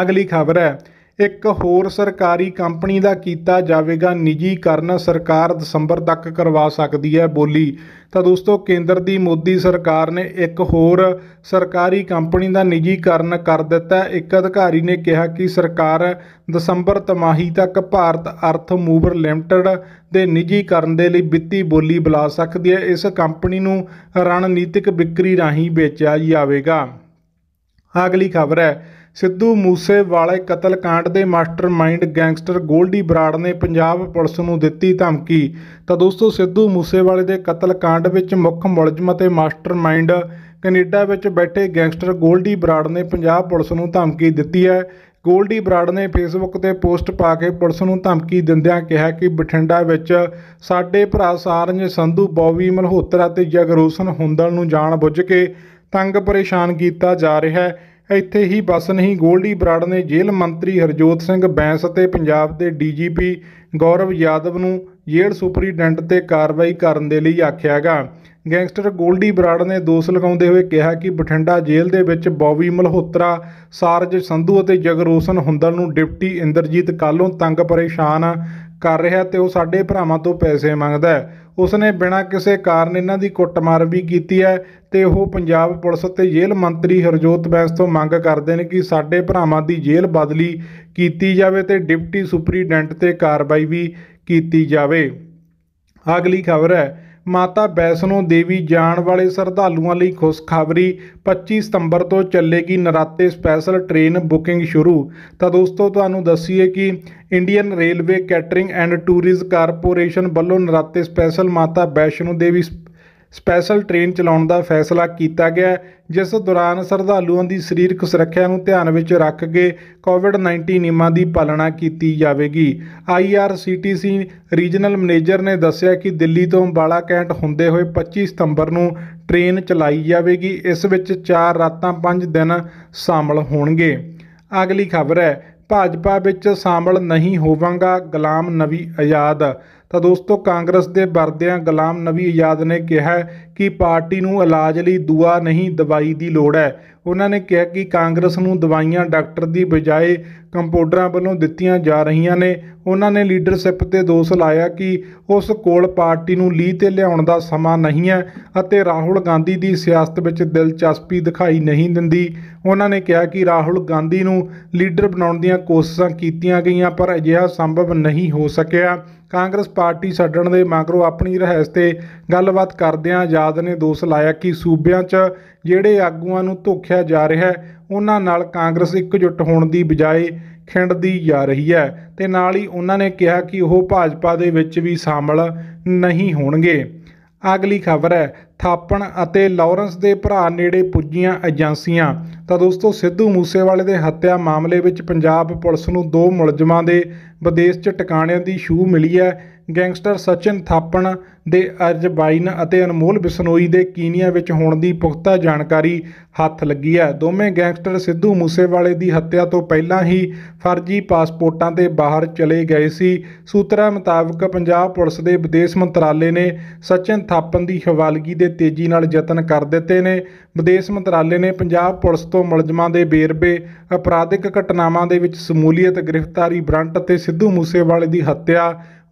ਅਗਲੀ ਖਬਰ ਹੈ ਇੱਕ ਹੋਰ ਸਰਕਾਰੀ ਕੰਪਨੀ ਦਾ ਕੀਤਾ ਜਾਵੇਗਾ ਨਿੱਜੀਕਰਨ ਸਰਕਾਰ ਦਸੰਬਰ ਤੱਕ ਕਰਵਾ ਸਕਦੀ ਹੈ ਬੋਲੀ ਤਾਂ ਦੋਸਤੋ ਕੇਂਦਰ ਦੀ ਮੋਦੀ ਸਰਕਾਰ ਨੇ ਇੱਕ ਹੋਰ ਸਰਕਾਰੀ ਕੰਪਨੀ ਦਾ ਨਿੱਜੀਕਰਨ ਕਰ ਦਿੱਤਾ ਇੱਕ ਅਧਿਕਾਰੀ ਨੇ ਕਿਹਾ ਕਿ ਸਰਕਾਰ ਦਸੰਬਰ ਤਮਾਹੀ ਤੱਕ ਭਾਰਤ ਅਰਥ ਮੂਵਰ ਲਿਮਟਿਡ ਦੇ ਨਿੱਜੀਕਰਨ ਦੇ ਲਈ ਵਿੱਤੀ ਬੋਲੀ ਬੁਲਾ ਸਕਦੀ ਹੈ ਇਸ ਕੰਪਨੀ ਨੂੰ ਰਣਨੀਤਿਕ ਵਿਕਰੀ ਰਾਹੀਂ ਵੇਚਿਆ ਜਾਵੇਗਾ ਅਗਲੀ ਖਬਰ ਹੈ ਸਿੱਧੂ ਮੂਸੇਵਾਲੇ ਕਤਲकांड ਦੇ ਮਾਸਟਰਮਾਈਂਡ ਗੈਂਗਸਟਰ ਗੋਲਡੀ ਬਰਾੜ ਨੇ ਪੰਜਾਬ ਪੁਲਿਸ ਨੂੰ ਦਿੱਤੀ ਧਮਕੀ ਤਾਂ ਦੋਸਤੋ ਸਿੱਧੂ ਮੂਸੇਵਾਲੇ ਦੇ ਕਤਲकांड ਵਿੱਚ ਮੁੱਖ ਮੁਲਜ਼ਮ ਅਤੇ ਮਾਸਟਰਮਾਈਂਡ ਕੈਨੇਡਾ ਵਿੱਚ ਬੈਠੇ ਗੈਂਗਸਟਰ ਗੋਲਡੀ ਬਰਾੜ ਨੇ ਪੰਜਾਬ ਪੁਲਿਸ ਨੂੰ ਧਮਕੀ ਦਿੱਤੀ ਹੈ ਗੋਲਡੀ ਬਰਾੜ ਨੇ ਫੇਸਬੁੱਕ ਤੇ ਪੋਸਟ ਪਾ ਕੇ ਪੁਲਿਸ ਨੂੰ ਧਮਕੀ ਦਿੰਦਿਆਂ ਕਿਹਾ ਕਿ ਬਠਿੰਡਾ ਵਿੱਚ ਸਾਡੇ ਭਰਾ ਸਾਰੰਜ ਸੰਧੂ ਬੌਵੀ ਮਲਹੋਤਰਾ ਤੇ ਜਗਰੂਸਨ ਹੁੰਦਲ ਨੂੰ ਜਾਣ ਬੁੱਝ ਕੇ ਤੰਗ ਪਰੇਸ਼ਾਨ ਕੀਤਾ ਜਾ ਰਿਹਾ ਹੈ ਇੱਥੇ ਹੀ ਬਸ ਨਹੀਂ ਗੋਲਡੀ ਬਰਾੜ ਨੇ ਜੇਲ੍ਹ ਮੰਤਰੀ ਹਰਜੋਤ ਸਿੰਘ ਬੈਂਸ ਅਤੇ ਪੰਜਾਬ ਦੇ ਡੀਜੀਪੀ ਗੌਰਵ ਯਾਦਵ ਨੂੰ ਜੇਲ੍ਹ ਸੁਪਰੀਡੈਂਟ ਤੇ ਕਾਰਵਾਈ ਕਰਨ ਦੇ ਲਈ ਆਖਿਆਗਾ ਗੈਂਗਸਟਰ ਗੋਲਡੀ ਬਰਾੜ ਨੇ ਦੋਸ਼ ਲਗਾਉਂਦੇ ਹੋਏ ਕਿਹਾ ਕਿ ਬਠਿੰਡਾ ਜੇਲ੍ਹ ਦੇ ਵਿੱਚ ਬੌਬੀ ਮਲਹੋਤਰਾ ਸਾਰਜ ਸੰਧੂ ਅਤੇ ਜਗਰੋਸ਼ਨ ਹੁੰਦਲ ਨੂੰ ਡਿਪਟੀ ਇੰਦਰਜੀਤ ਕਾਲੋਂ ਤੰਗ ਪਰੇਸ਼ਾਨ ਕਰ ਰਿਹਾ ਤੇ ਉਹ ਸਾਡੇ ਭਰਾਵਾਂ ਤੋਂ ਪੈਸੇ ਮੰਗਦਾ ਹੈ ਉਸਨੇ ਬਿਨਾਂ ਕਿਸੇ ਕਾਰਨ ਇਹਨਾਂ ਦੀ ਕੁੱਟਮਾਰ ਵੀ ਕੀਤੀ ਹੈ ਤੇ ਉਹ ਪੰਜਾਬ ਪੁਲਿਸ ਤੇ ਜੇਲ੍ਹ ਮੰਤਰੀ ਹਰਜੋਤ ਬੈਂਸ ਤੋਂ ਮੰਗ ਕਰਦੇ ਨੇ ਕਿ ਸਾਡੇ ਭਰਾਵਾਂ ਦੀ ਜੇਲ੍ਹ ਬਦਲੀ ਕੀਤੀ ਜਾਵੇ ਤੇ ਡਿਪਟੀ ਸੁਪਰੀਡੈਂਟ ਤੇ ਕਾਰਵਾਈ ਵੀ ਕੀਤੀ ਜਾਵੇ ਅਗਲੀ ਖਬਰ ਹੈ ਮਾਤਾ ਬੈਸਨੋ ਦੇਵੀ ਜਾਣ ਵਾਲੇ ਸ਼ਰਧਾਲੂਆਂ ਲਈ ਖੁਸ਼ਖਬਰੀ 25 ਸਤੰਬਰ ਤੋਂ ਚੱਲੇਗੀ ਨਰਾਤੇ ਸਪੈਸ਼ਲ ਟ੍ਰੇਨ ਬੁਕਿੰਗ ਸ਼ੁਰੂ ਤਾਂ ਦੋਸਤੋ ਤੁਹਾਨੂੰ ਦੱਸੀਏ ਕਿ Indian railway catering and tourism corporation ਵੱਲੋਂ ਨਰਾਤੇ ਸਪੈਸ਼ਲ ਮਾਤਾ ਬੈਸ਼ਨੋ ਦੇਵੀ ਸਪੈਸ਼ਲ ਟ੍ਰੇਨ ਚਲਾਉਣ ਦਾ ਫੈਸਲਾ ਕੀਤਾ ਗਿਆ ਜਿਸ ਦੌਰਾਨ ਸਰਧਾਲੂਆਂ ਦੀ ਸਰੀਰਕ ਸੁਰੱਖਿਆ ਨੂੰ ਧਿਆਨ ਵਿੱਚ ਰੱਖ ਕੇ ਕੋਵਿਡ-19 ਨਿਯਮਾਂ ਦੀ ਪਾਲਣਾ ਕੀਤੀ ਜਾਵੇਗੀ ਆਈਆਰਸੀਟੀਸੀ ਰੀਜਨਲ ਮੈਨੇਜਰ ਨੇ ਦੱਸਿਆ ਕਿ ਦਿੱਲੀ ਤੋਂ ਅੰਬਾਲਾ ਕੈਂਟ ਹੁੰਦੇ ਹੋਏ 25 ਸਤੰਬਰ ਨੂੰ ਟ੍ਰੇਨ ਚਲਾਈ ਜਾਵੇਗੀ ਇਸ ਵਿੱਚ 4 ਰਾਤਾਂ 5 ਦਿਨ ਸ਼ਾਮਲ ਹੋਣਗੇ ਅਗਲੀ ਖਬਰ ਹੈ ਭਾਜਪਾ ਵਿੱਚ ਸ਼ਾਮਲ ਨਹੀਂ ਹੋਵਾਂਗਾ ਗੁਲਾਮ ਨਵੀ ਆਜ਼ਾਦ ਤਾਂ ਦੋਸਤੋ ਕਾਂਗਰਸ ਦੇ ਵਰਦਿਆਂ ਗੁਲਾਮ ਨਵੀ ਆਜ਼ਾਦ ਨੇ ਕਿਹਾ ਕਿ ਪਾਰਟੀ ਨੂੰ ਇਲਾਜ ਲਈ ਦੁਆ ਨਹੀਂ ਦਵਾਈ ਦੀ ਲੋੜ ਹੈ ਉਹਨਾਂ ਨੇ ਕਿਹਾ ਕਿ ਕਾਂਗਰਸ ਨੂੰ ਦਵਾਈਆਂ ਡਾਕਟਰ ਦੀ ਬਜਾਏ ਕੰਪਿਊਟਰਾਂ ਵੱਲੋਂ ਦਿੱਤੀਆਂ ਜਾ ਰਹੀਆਂ ਨੇ ਉਹਨਾਂ ਨੇ ਲੀਡਰਸ਼ਿਪ ਤੇ ਦੋਸ਼ ਲਾਇਆ ਕਿ ਉਸ ਕੋਲ ਪਾਰਟੀ ਨੂੰ ਲੀ ਤੇ ਲਿਆਉਣ ਦਾ ਸਮਾਂ ਨਹੀਂ ਹੈ ਅਤੇ ਰਾਹੁਲ ਗਾਂਧੀ ਦੀ ਸਿਆਸਤ ਵਿੱਚ ਦਿਲਚਸਪੀ ਦਿਖਾਈ ਨਹੀਂ ਦਿੰਦੀ ਉਹਨਾਂ ਨੇ ਕਿਹਾ ਕਿ ਰਾਹੁਲ ਗਾਂਧੀ ਨੂੰ ਲੀਡਰ ਬਣਾਉਣ ਦੀਆਂ ਕੋਸ਼ਿਸ਼ਾਂ ਕੀਤੀਆਂ ਗਈਆਂ ਪਰ ਅਜਿਹਾ ਸੰਭਵ ਨਹੀਂ ਹੋ ਸਕਿਆ ਕਾਂਗਰਸ ਪਾਰਟੀ ਛੱਡਣ ਦੇ ਮਗਰੋਂ ਆਪਣੀ ਰਹਿਸ ਤੇ ਗੱਲਬਾਤ ਕਰਦਿਆਂ ਆਜ਼ਾਦ ਨੇ ਦੋਸ਼ ਲਾਇਆ ਕਿ ਸੂਬਿਆਂ 'ਚ ਜਿਹੜੇ ਆਗੂਆਂ ਨੂੰ ਧੋਖਿਆ ਜਾ ਰਿਹਾ ਹੈ ਉਹਨਾਂ ਨਾਲ ਕਾਂਗਰਸ ਇਕਜੁੱਟ ਹੋਣ ਦੀ ਬਜਾਏ ਖਿੰਡਦੀ ਜਾ ਰਹੀ ਹੈ ਤੇ ਨਾਲ ਹੀ ਉਹਨਾਂ ਨੇ ਕਿਹਾ ਕਿ ਉਹ ਭਾਜਪਾ ਦੇ ਵਿੱਚ ਵੀ ਸ਼ਾਮਲ ਨਹੀਂ ਹੋਣਗੇ ਅਗਲੀ ਖਬਰ ਹੈ ਥਾਪਣ ਅਤੇ ਲਾਰੈਂਸ ਦੇ ਭਰਾ ਨੇੜੇ ਪੁੱਜੀਆਂ ਏਜੰਸੀਆਂ ਤਾਂ ਦੋਸਤੋ ਸਿੱਧੂ ਮੂਸੇਵਾਲੇ ਦੇ ਹੱਤਿਆ ਮਾਮਲੇ ਵਿੱਚ ਪੰਜਾਬ ਪੁਲਿਸ ਨੂੰ ਦੋ ਮੁਲਜ਼ਮਾਂ ਦੇ ਵਿਦੇਸ਼ 'ਚ ਟਿਕਾਣਿਆਂ ਦੀ ਸ਼ੂ ਮਿਲੀ ਹੈ ਗੈਂਗਸਟਰ ਸਚਿਨ ਥਾਪਣ ਦੇ ਅਰਜ ਬਾਈਨ ਅਤੇ ਅਨਮੋਲ ਬਿਸਨੋਈ ਦੇ ਕੀਨੀਆ ਵਿੱਚ ਹੋਣ ਦੀ ਪੁਖਤਾ ਜਾਣਕਾਰੀ ਹੱਥ ਲੱਗੀ ਹੈ ਦੋਵੇਂ ਗੈਂਗਸਟਰ ਸਿੱਧੂ ਮੂਸੇਵਾਲੇ ਦੀ ਹੱਤਿਆ ਤੋਂ ਪਹਿਲਾਂ ਹੀ ਫਰਜ਼ੀ ਪਾਸਪੋਰਟਾਂ ਤੇ ਬਾਹਰ ਚਲੇ ਗਏ ਸੀ ਸੂਤਰਾਂ ਮੁਤਾਬਕ ਪੰਜਾਬ ਪੁਲਿਸ ਦੇ ਵਿਦੇਸ਼ ਮੰਤਰਾਲੇ ਨੇ ਸਚਿਨ ਥਾਪਣ ਦੀ ਹਵਾਲਗੀ ਦੇ ਤੇਜ਼ੀ ਨਾਲ ਯਤਨ ਕਰ ਦਿੱਤੇ ਨੇ ਵਿਦੇਸ਼ ਮੰਤਰਾਲੇ ਨੇ ਪੰਜਾਬ ਪੁਲਿਸ ਤੋਂ ਮਲਜ਼ਮਾਂ ਦੇ ਬੇਰਬੇ ਅਪਰਾਧਿਕ ਘਟਨਾਵਾਂ ਦੇ ਵਿੱਚ ਸਮੂਲੀਅਤ ਗ੍ਰਿਫਤਾਰੀ ਬਰੰਟ ਅਤੇ ਸਿੱਧੂ ਮੂਸੇਵਾਲੇ ਦੀ ਹੱਤਿਆ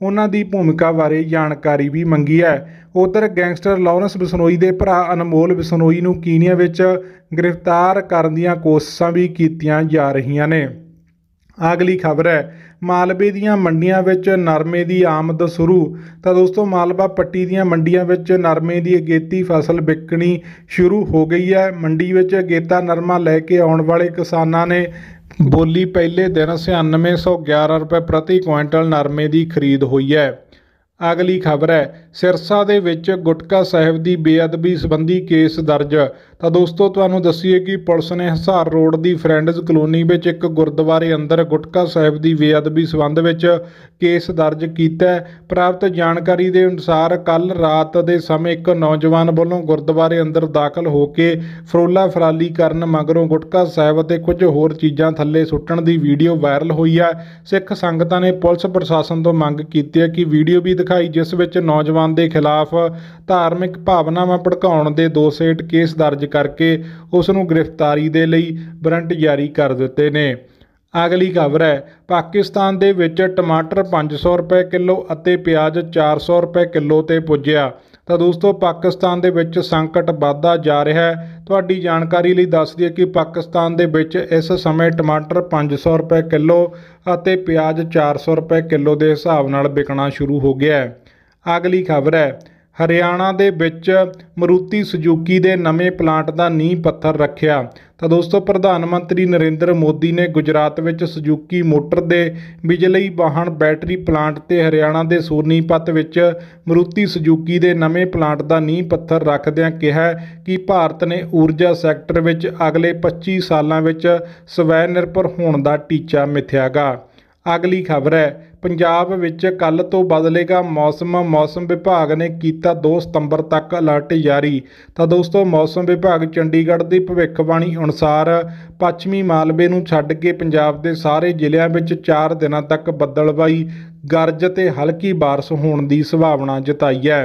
ਉਹਨਾਂ ਦੀ ਭੂਮਿਕਾ ਬਾਰੇ ਜਾਣਕਾਰੀ ਵੀ ਮੰਗੀ ਹੈ ਉਧਰ ਗੈਂਗਸਟਰ ਲਾਰੈਂਸ ਬਿਸ਼ਨੋਈ ਦੇ ਭਰਾ ਅਨਮੋਲ ਬਿਸ਼ਨੋਈ ਨੂੰ ਕੀਨੀਆ ਵਿੱਚ ਗ੍ਰਿਫਤਾਰ ਕਰਨ ਦੀਆਂ ਕੋਸ਼ਿਸ਼ਾਂ ਵੀ ਕੀਤੀਆਂ ਜਾ ਰਹੀਆਂ ਨੇ ਅਗਲੀ ਖਬਰ ਹੈ ਮਾਲਵੇ ਦੀਆਂ ਮੰਡੀਆਂ ਵਿੱਚ ਨਰਮੇ ਦੀ ਆਮਦ ਸ਼ੁਰੂ ਤਾਂ ਦੋਸਤੋ ਮਾਲਵਾ ਪੱਟੀ ਦੀਆਂ ਮੰਡੀਆਂ ਵਿੱਚ ਨਰਮੇ ਦੀ ਅਗੇਤੀ ਫਸਲ ਵਿਕਣੀ ਸ਼ੁਰੂ ਹੋ ਗਈ ਹੈ ਮੰਡੀ ਵਿੱਚ ਅਗੇਤਾ ਨਰਮਾ ਲੈ ਕੇ ਆਉਣ ਵਾਲੇ ਕਿਸਾਨਾਂ ਨੇ ਬੋਲੀ ਪਹਿਲੇ ਦਿਨ 9611 ਰੁਪਏ ਪ੍ਰਤੀ ਕੁਇੰਟਲ ਨਰਮੇ ਦੀ ਖਰੀਦ ਹੋਈ ਹੈ ਅਗਲੀ ਖਬਰ ਹੈ ਸਿਰਸਾ ਦੇ ਵਿੱਚ ਗੁਟਕਾ ਸਾਹਿਬ ਦੀ ਬੇਅਦਬੀ ਸੰਬੰਧੀ ਕੇਸ ਦਰਜ ਤਾਂ ਦੋਸਤੋ ਤੁਹਾਨੂੰ ਦੱਸੀਏ ਕਿ ਪੁਲਿਸ ਨੇ ਹਸਾਰ ਰੋਡ ਦੀ ਫਰੈਂਡਸ ਕਲੋਨੀ ਵਿੱਚ ਇੱਕ ਗੁਰਦੁਆਰੇ ਅੰਦਰ ਗੁਟਕਾ ਸਾਹਿਬ ਦੀ ਬੇਅਦਬੀ ਸੰਬੰਧ ਵਿੱਚ ਕੇਸ ਦਰਜ ਕੀਤਾ ਪ੍ਰਾਪਤ ਜਾਣਕਾਰੀ ਦੇ ਅਨੁਸਾਰ ਕੱਲ ਰਾਤ ਦੇ ਸਮੇਂ ਇੱਕ ਨੌਜਵਾਨ ਵੱਲੋਂ ਗੁਰਦੁਆਰੇ ਅੰਦਰ ਦਾਖਲ ਹੋ ਕੇ ਫਰੋਲਾ ਫਰਾਲੀ ਕਰਨ ਮਗਰੋਂ ਗੁਟਕਾ ਸਾਹਿਬ ਅਤੇ ਕੁਝ ਹੋਰ ਚੀਜ਼ਾਂ ਥੱਲੇ ਸੁੱਟਣ ਦੀ ਵੀਡੀਓ ਵਾਇਰਲ ਹੋਈ ਹੈ ਸਿੱਖ ਸੰਗਤਾਂ ਨੇ ਪੁਲਿਸ ਪ੍ਰਸ਼ਾਸਨ ਤੋਂ ਮੰਗ ਕੀਤੀ ਹੈ ਕਿ ਵੀਡੀਓ ਵੀ ਦਿਖਾਈ ਜਿਸ ਵਿੱਚ ਨੌਜਵਾਨ ਦੇ ਖਿਲਾਫ ਧਾਰਮਿਕ ਭਾਵਨਾਵਾਂ ਭੜਕਾਉਣ ਦੇ ਦੋਸ਼ ਹੇਠ ਕੇਸ ਦਰਜ ਕਰਕੇ ਉਸ ਨੂੰ ਗ੍ਰਿਫਤਾਰੀ ਦੇ ਲਈ ਵਾਰੰਟ ਜਾਰੀ ਕਰ ਦਿੱਤੇ ਨੇ ਅਗਲੀ ਖਬਰ ਹੈ ਪਾਕਿਸਤਾਨ ਦੇ ਵਿੱਚ ਟਮਾਟਰ 500 ਰੁਪਏ ਕਿਲੋ ਅਤੇ ਪਿਆਜ਼ 400 ਰੁਪਏ ਕਿਲੋ ਤੇ ਪੁੱਜਿਆ ਤਾਂ ਦੋਸਤੋ ਪਾਕਿਸਤਾਨ ਦੇ ਵਿੱਚ ਸੰਕਟ ਵਧਦਾ ਜਾ ਰਿਹਾ ਹੈ ਤੁਹਾਡੀ ਜਾਣਕਾਰੀ ਲਈ ਦੱਸ ਦਈਏ ਕਿ ਪਾਕਿਸਤਾਨ ਦੇ ਵਿੱਚ ਇਸ ਸਮੇਂ ਟਮਾਟਰ 500 ਰੁਪਏ ਕਿਲੋ ਅਤੇ ਪਿਆਜ਼ 400 ਰੁਪਏ ਕਿਲੋ ਦੇ ਹਿਸਾਬ ਨਾਲ ਵਿਕਣਾ ਸ਼ੁਰੂ ਹੋ ਗਿਆ ਹੈ ਅਗਲੀ ਖਬਰ ਹੈ ਹਰਿਆਣਾ ਦੇ ਵਿੱਚ ਮਰੂਤੀ ਸੁਜ਼ੂਕੀ ਦੇ ਨਵੇਂ ਪਲਾਂਟ ਦਾ ਨੀਂਹ ਪੱਥਰ ਰੱਖਿਆ ਤਾਂ ਦੋਸਤੋ ਪ੍ਰਧਾਨ ਮੰਤਰੀ ਨਰਿੰਦਰ ਮੋਦੀ ਨੇ ਗੁਜਰਾਤ ਵਿੱਚ ਸੁਜ਼ੂਕੀ ਮੋਟਰ ਦੇ ਬਿਜਲੀ ਵਾਹਨ ਬੈਟਰੀ ਪਲਾਂਟ ਤੇ ਹਰਿਆਣਾ ਦੇ ਸੋਨੀਪਤ ਵਿੱਚ ਮਰੂਤੀ ਸੁਜ਼ੂਕੀ ਦੇ ਨਵੇਂ ਪਲਾਂਟ ਦਾ ਨੀਂਹ ਪੱਥਰ ਰੱਖਦਿਆਂ ਕਿਹਾ ਕਿ ਭਾਰਤ ਨੇ ਊਰਜਾ ਸੈਕਟਰ ਵਿੱਚ ਅਗਲੇ 25 ਸਾਲਾਂ ਵਿੱਚ ਸਵੈ ਨਿਰਭਰ ਹੋਣ ਦਾ ਟੀਚਾ ਮਿਥਿਆਗਾ ਅਗਲੀ ਖਬਰ ਹੈ ਪੰਜਾਬ ਵਿੱਚ ਕੱਲ ਤੋਂ ਬਦਲੇਗਾ ਮੌਸਮ ਮੌਸਮ ਵਿਭਾਗ ਨੇ ਕੀਤਾ 2 ਸਤੰਬਰ ਤੱਕ ਅਲਰਟ ਜਾਰੀ ਤਾਂ ਦੋਸਤੋ ਮੌਸਮ ਵਿਭਾਗ ਚੰਡੀਗੜ੍ਹ ਦੀ ਭਵਿੱਖਬਾਣੀ ਅਨੁਸਾਰ ਪੱਛਮੀ ਮਾਲਵੇ ਨੂੰ ਛੱਡ ਕੇ ਪੰਜਾਬ ਦੇ ਸਾਰੇ ਜ਼ਿਲ੍ਹਿਆਂ ਵਿੱਚ 4 ਦਿਨਾਂ ਤੱਕ ਬੱਦਲਬਾਈ ਗਰਜ ਤੇ ਹਲਕੀ ਬਾਰਿਸ਼ ਹੋਣ ਦੀ ਸੰਭਾਵਨਾ ਜਤਾਈ ਹੈ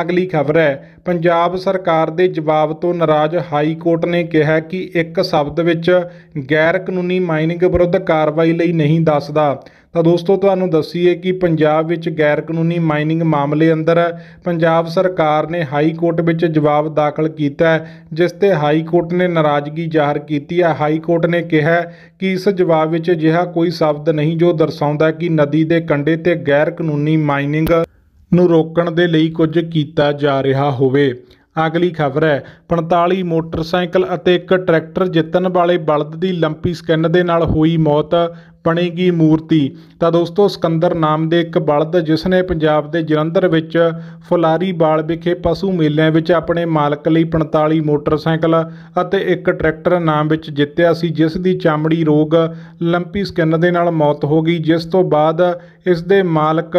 ਅਗਲੀ ਖਬਰ ਹੈ ਪੰਜਾਬ ਸਰਕਾਰ ਦੇ ਜਵਾਬ ਤੋਂ ਨਾਰਾਜ਼ ਹਾਈ ਕੋਰਟ ਨੇ ਕਿਹਾ ਕਿ ਇੱਕ ਸ਼ਬਦ ਵਿੱਚ ਗੈਰ ਕਾਨੂੰਨੀ ਮਾਈਨਿੰਗ ਵਿਰੁੱਧ ਕਾਰਵਾਈ ਲਈ ਨਹੀਂ ਦੱਸਦਾ ਤਾਂ ਦੋਸਤੋ ਤੁਹਾਨੂੰ ਦੱਸੀਏ ਕਿ ਪੰਜਾਬ ਵਿੱਚ ਗੈਰ ਕਾਨੂੰਨੀ ਮਾਈਨਿੰਗ ਮਾਮਲੇ ਅੰਦਰ ਪੰਜਾਬ ਸਰਕਾਰ ਨੇ ਹਾਈ ਕੋਰਟ ਵਿੱਚ ਜਵਾਬ ਦਾਖਲ ਕੀਤਾ ਜਿਸ ਤੇ ਹਾਈ ਕੋਰਟ ਨੇ ਨਾਰਾਜ਼ਗੀ ਜ਼ਾਹਰ ਕੀਤੀ ਹੈ ਹਾਈ ਕੋਰਟ ਨੇ ਕਿਹਾ ਕਿ ਇਸ ਜਵਾਬ ਵਿੱਚ ਅਜਿਹਾ ਕੋਈ ਸ਼ਬਦ ਨਹੀਂ ਜੋ ਦਰਸਾਉਂਦਾ ਕਿ ਨਦੀ ਦੇ ਕੰਢੇ ਤੇ ਗੈਰ ਕਾਨੂੰਨੀ ਮਾਈਨਿੰਗ ਨੂੰ ਰੋਕਣ ਦੇ ਲਈ ਕੁਝ ਕੀਤਾ ਜਾ ਰਿਹਾ ਹੋਵੇ ਅਗਲੀ ਖਬਰ ਹੈ 45 ਮੋਟਰਸਾਈਕਲ ਅਤੇ ਇੱਕ ਟਰੈਕਟਰ ਜਿੱਤਣ ਵਾਲੇ ਬਲਦ ਦੀ ਲੰਪੀ ਸਕਿਨ ਦੇ ਨਾਲ ਹੋਈ ਮੌਤ ਬਣੇਗੀ ਮੂਰਤੀ ਤਾਂ ਦੋਸਤੋ ਸਕੰਦਰ ਨਾਮ ਦੇ ਇੱਕ ਬਲਦ ਜਿਸ ਨੇ ਪੰਜਾਬ ਦੇ ਜਲੰਧਰ ਵਿੱਚ ਫੁਲਾਰੀ ਬਾਲ ਵਿਖੇ ਪਸ਼ੂ ਮੇਲਿਆਂ ਵਿੱਚ ਆਪਣੇ ਮਾਲਕ ਲਈ 45 ਮੋਟਰਸਾਈਕਲ ਅਤੇ ਇੱਕ ਟਰੈਕਟਰ ਨਾਮ ਵਿੱਚ ਜਿੱਤਿਆ ਸੀ ਜਿਸ ਦੀ ਚਮੜੀ ਰੋਗ ਲੰਪੀ ਸਕਿਨ ਦੇ ਨਾਲ ਮੌਤ ਹੋ ਗਈ ਜਿਸ ਤੋਂ ਬਾਅਦ ਇਸ ਦੇ ਮਾਲਕ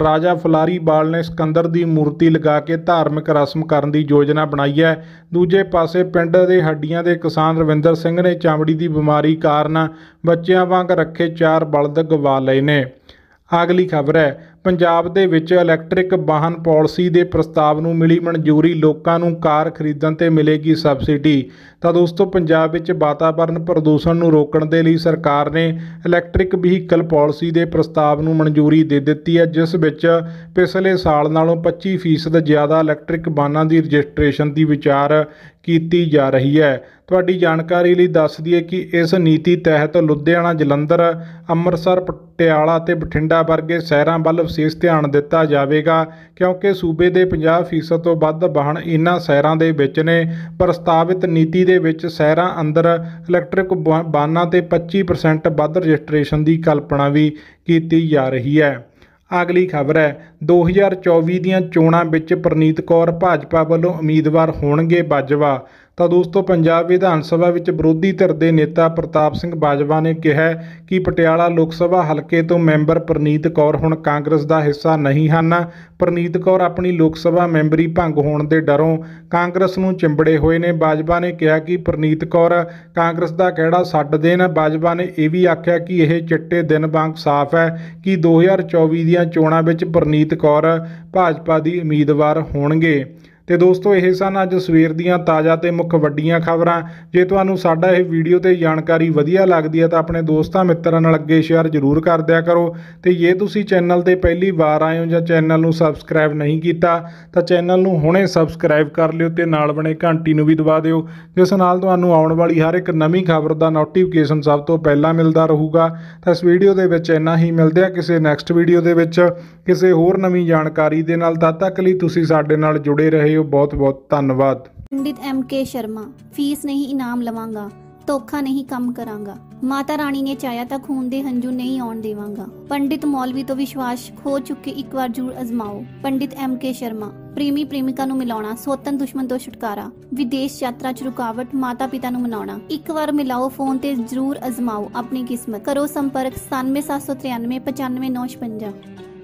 ਰਾਜਾ ਫੁਲਾਰੀ ਬਾਲ ਨੇ ਸਿਕੰਦਰ ਦੀ ਮੂਰਤੀ ਲਗਾ ਕੇ ਧਾਰਮਿਕ ਰਸਮ ਕਰਨ ਦੀ ਯੋਜਨਾ ਬਣਾਈ ਹੈ ਦੂਜੇ ਪਾਸੇ ਪਿੰਡ ਦੇ ਹੱਡੀਆਂ ਦੇ ਕਿਸਾਨ ਰਵਿੰਦਰ ਸਿੰਘ ਨੇ ਚਾਮੜੀ ਦੀ ਬਿਮਾਰੀ ਕਾਰਨ ਬੱਚਿਆਂ ਵਾਂਗ ਰੱਖੇ ਚਾਰ ਬਲਦ ਗਵਾ ਲਏ ਨੇ ਅਗਲੀ ਖਬਰ ਹੈ ਪੰਜਾਬ ਦੇ ਵਿੱਚ ਇਲੈਕਟ੍ਰਿਕ ਵਾਹਨ ਪਾਲਿਸੀ ਦੇ ਪ੍ਰਸਤਾਵ ਨੂੰ ਮਿਲੀ ਮਨਜ਼ੂਰੀ ਲੋਕਾਂ ਨੂੰ ਕਾਰ ਖਰੀਦਣ ਤੇ ਮਿਲੇਗੀ ਸਬਸਿਡੀ ਤਾਂ ਦੋਸਤੋ ਪੰਜਾਬ ਵਿੱਚ ਵਾਤਾਵਰਣ ਪ੍ਰਦੂਸ਼ਣ ਨੂੰ ਰੋਕਣ ਦੇ ਲਈ ਸਰਕਾਰ ਨੇ ਇਲੈਕਟ੍ਰਿਕ ਵਹੀਕਲ ਪਾਲਿਸੀ ਦੇ ਪ੍ਰਸਤਾਵ ਨੂੰ ਮਨਜ਼ੂਰੀ ਦੇ ਦਿੱਤੀ ਹੈ ਜਿਸ ਵਿੱਚ ਪਿਛਲੇ ਸਾਲ ਨਾਲੋਂ 25% ਜ਼ਿਆਦਾ ਇਲੈਕਟ੍ਰਿਕ ਵਾਹਨਾਂ ਦੀ ਰਜਿਸਟ੍ਰੇਸ਼ਨ ਦੀ ਵਿਚਾਰ ਕੀਤੀ ਜਾ ਰਹੀ ਹੈ ਤੁਹਾਡੀ ਜਾਣਕਾਰੀ ਲਈ ਦੱਸ ਦਈਏ ਕਿ ਇਸ ਨੀਤੀ ਤਹਿਤ ਲੁਧਿਆਣਾ ਜਲੰਧਰ ਅੰਮ੍ਰਿਤਸਰ ਪਟਿਆਲਾ ਤੇ ਬਠਿੰਡਾ ਵਰਗੇ ਸ਼ਹਿਰਾਂ ਵੱਲ ਵਿਸ਼ੇਸ਼ ਧਿਆਨ ਦਿੱਤਾ ਜਾਵੇਗਾ ਕਿਉਂਕਿ ਸੂਬੇ ਦੇ 50% ਤੋਂ ਵੱਧ ਵਾਹਨ ਇਨ੍ਹਾਂ ਸ਼ਹਿਰਾਂ ਦੇ ਵਿੱਚ ਨੇ ਪ੍ਰਸਤਾਵਿਤ ਨੀਤੀ ਦੇ ਵਿੱਚ ਸ਼ਹਿਰਾਂ ਅੰਦਰ ਇਲੈਕਟ੍ਰਿਕ ਵਾਹਨਾਂ ਤੇ 25% ਵੱਧ ਰਜਿਸਟ੍ਰੇਸ਼ਨ ਦੀ ਕਲਪਨਾ ਵੀ ਕੀਤੀ ਜਾ ਰਹੀ ਹੈ ਅਗਲੀ ਖਬਰ ਹੈ 2024 ਦੀਆਂ ਚੋਣਾਂ ਵਿੱਚ ਪ੍ਰਨੀਤ ਕੌਰ ਭਾਜਪਾ ਵੱਲੋਂ ਉਮੀਦਵਾਰ ਹੋਣਗੇ ਬਾਜਵਾ ਤਾਂ ਦੋਸਤੋ ਪੰਜਾਬ ਵਿਧਾਨ ਸਭਾ ਵਿੱਚ ਵਿਰੋਧੀ ਧਿਰ ਦੇ ਨੇਤਾ ਪ੍ਰਤਾਪ ਸਿੰਘ ਬਾਜਵਾ ਨੇ ਕਿਹਾ ਕਿ ਪਟਿਆਲਾ ਲੋਕ ਸਭਾ ਹਲਕੇ ਤੋਂ ਮੈਂਬਰ ਪ੍ਰਨੀਤ ਕੌਰ ਹੁਣ ਕਾਂਗਰਸ ਦਾ ਹਿੱਸਾ ਨਹੀਂ ਹਨ ਪ੍ਰਨੀਤ ਕੌਰ ਆਪਣੀ ਲੋਕ ਸਭਾ ਮੈਂਬਰੀ ਭੰਗ ਹੋਣ ਦੇ ਡਰੋਂ ਕਾਂਗਰਸ ਨੂੰ ਚਿੰਬੜੇ ਹੋਏ ਨੇ ਬਾਜਵਾ ਨੇ ਕਿਹਾ ਕਿ ਪ੍ਰਨੀਤ ਕੌਰ ਕਾਂਗਰਸ ਦਾ ਕਿਹੜਾ ਛੱਡ ਦੇਣ ਬਾਜਵਾ ਨੇ ਇਹ ਵੀ ਆਖਿਆ ਕਿ ਇਹ ਚਿੱਟੇ ਦਿਨ ਵਾਂਗ ਸਾਫ਼ ਹੈ ਕਿ 2024 ਦੀਆਂ ਚੋਣਾਂ ਵਿੱਚ ਪ੍ਰਨੀਤ ਕੌਰ ਭਾਜਪਾ ਦੀ ਉਮੀਦਵਾਰ ਹੋਣਗੇ ਤੇ ਦੋਸਤੋ ਇਹ ਸਨ ਅੱਜ ਸਵੇਰ ਦੀਆਂ ਤਾਜ਼ਾ ਤੇ ਮੁੱਖ ਵੱਡੀਆਂ ਖਬਰਾਂ ਜੇ ਤੁਹਾਨੂੰ ਸਾਡਾ ਇਹ ਵੀਡੀਓ ਤੇ ਜਾਣਕਾਰੀ ਵਧੀਆ ਲੱਗਦੀ ਹੈ ਤਾਂ ਆਪਣੇ ਦੋਸਤਾਂ ਮਿੱਤਰਾਂ ਨਾਲ ਅੱਗੇ ਸ਼ੇਅਰ ਜ਼ਰੂਰ ਕਰ ਦਿਆ ਕਰੋ ਤੇ ਜੇ ਤੁਸੀਂ ਚੈਨਲ ਤੇ ਪਹਿਲੀ ਵਾਰ ਆਏ ਹੋ ਜਾਂ ਚੈਨਲ ਨੂੰ ਸਬਸਕ੍ਰਾਈਬ ਨਹੀਂ ਕੀਤਾ ਤਾਂ ਚੈਨਲ ਨੂੰ ਹੁਣੇ ਸਬਸਕ੍ਰਾਈਬ ਕਰ ਲਿਓ ਤੇ ਨਾਲ ਬਣੇ ਘੰਟੀ ਨੂੰ ਵੀ ਦਬਾ ਦਿਓ ਜਿਸ ਨਾਲ ਤੁਹਾਨੂੰ ਆਉਣ ਵਾਲੀ ਹਰ ਇੱਕ ਨਵੀਂ ਖਬਰ ਦਾ ਨੋਟੀਫਿਕੇਸ਼ਨ ਸਭ ਤੋਂ ਪਹਿਲਾਂ ਮਿਲਦਾ ਰਹੂਗਾ ਤਾਂ ਇਸ ਵੀਡੀਓ ਦੇ ਵਿੱਚ ਇੰਨਾ ਹੀ ਮਿਲਦੇ ਆ ਕਿਸੇ ਨੈਕਸਟ ਵੀਡੀਓ ਦੇ ਵਿੱਚ ਕਿਸੇ ਹੋਰ ਨਵੀਂ ਜਾਣਕਾਰੀ ਦੇ ਨਾਲ ਤਦ ਤੱਕ ਲਈ ਤੁਸੀਂ ਸਾਡੇ ਨਾਲ ਜੁੜੇ ਰਹੇ ਹੋ ਬਹੁਤ-ਬਹੁਤ ਧੰਨਵਾਦ Pandit M K Sharma fees ਨਹੀਂ ਇਨਾਮ ਲਵਾਂਗਾ ਧੋਖਾ ਨਹੀਂ ਕੰਮ ਕਰਾਂਗਾ ਮਾਤਾ ਰਾਣੀ ਨੇ ਚਾਇਆ ਤਾਂ ਖੂਨ ਦੇ ਹੰਝੂ ਨਹੀਂ ਆਉਣ ਦੇਵਾਂਗਾ ਪੰਡਿਤ ਮੌਲਵੀ ਤੋਂ ਵਿਸ਼ਵਾਸ ਖੋ ਚੁੱਕੇ ਇੱਕ ਵਾਰ ਜੂਰ ਅਜ਼ਮਾਓ ਪੰਡਿਤ ਐਮ ਕੇ ਸ਼ਰਮਾ ਪ੍ਰੇਮੀ ਪ੍ਰੇਮਿਕਾ ਨੂੰ ਮਿਲਾਉਣਾ ਸੋਤਨ ਦੁਸ਼ਮਣ ਤੋਂ ਛੁਟਕਾਰਾ ਵਿਦੇਸ਼ ਯਾਤਰਾ 'ਚ ਰੁਕਾਵਟ ਮਾਤਾ ਪਿਤਾ ਨੂੰ ਮਨਾਉਣਾ ਇੱਕ ਵਾਰ ਮਿਲਾਓ ਫੋਨ ਤੇ ਜ਼ਰੂਰ ਅਜ਼ਮਾਓ ਆਪਣੀ ਕਿਸਮਤ ਕਰੋ ਸੰਪਰਕ 9773395955